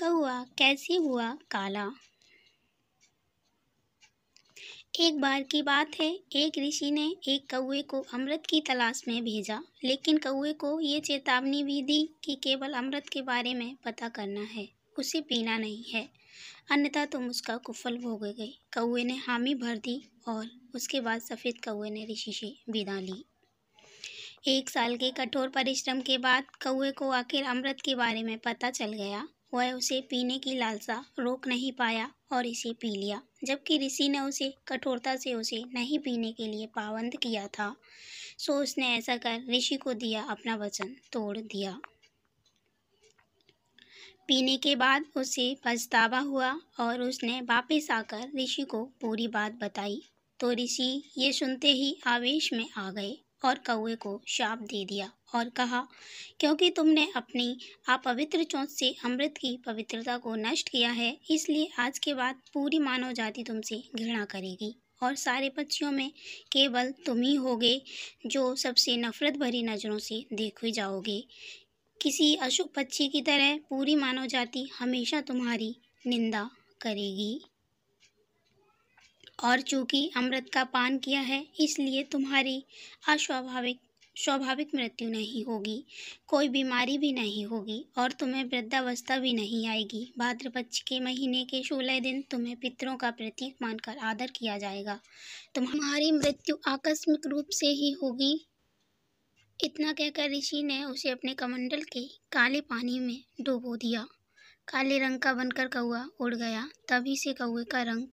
कौआ कैसे हुआ काला एक बार की बात है एक ऋषि ने एक कौए को अमृत की तलाश में भेजा लेकिन कौए को ये चेतावनी भी दी कि केवल अमृत के बारे में पता करना है उसे पीना नहीं है अन्यथा तुम उसका कुफल भोग गए कौए ने हामी भर दी और उसके बाद सफ़ेद कौए ने ऋषि से विदा ली एक साल के कठोर परिश्रम के बाद कौए को आखिर अमृत के बारे में पता चल गया वह उसे पीने की लालसा रोक नहीं पाया और इसे पी लिया जबकि ऋषि ने उसे कठोरता से उसे नहीं पीने के लिए पाबंद किया था सो उसने ऐसा कर ऋषि को दिया अपना वचन तोड़ दिया पीने के बाद उसे पछतावा हुआ और उसने वापस आकर ऋषि को पूरी बात बताई तो ऋषि ये सुनते ही आवेश में आ गए और कौए को शाप दे दिया और कहा क्योंकि तुमने अपनी अपवित्र चोंच से अमृत की पवित्रता को नष्ट किया है इसलिए आज के बाद पूरी मानव जाति तुमसे घृणा करेगी और सारे पक्षियों में केवल तुम ही होगे जो सबसे नफरत भरी नज़रों से देखे जाओगे किसी अशुभ पक्षी की तरह पूरी मानव जाति हमेशा तुम्हारी निंदा करेगी और चूंकि अमृत का पान किया है इसलिए तुम्हारी अस्वाभाविक स्वाभाविक मृत्यु नहीं होगी कोई बीमारी भी नहीं होगी और तुम्हें वृद्धावस्था भी नहीं आएगी भाद्रपक्ष के महीने के सोलह दिन तुम्हें पितरों का प्रतीक मानकर आदर किया जाएगा तुम्हारी मृत्यु आकस्मिक रूप से ही होगी इतना कहकर ऋषि ने उसे अपने कमंडल के काले पानी में डुबो दिया काले रंग का बनकर कौआ उड़ गया तभी से कौए का रंग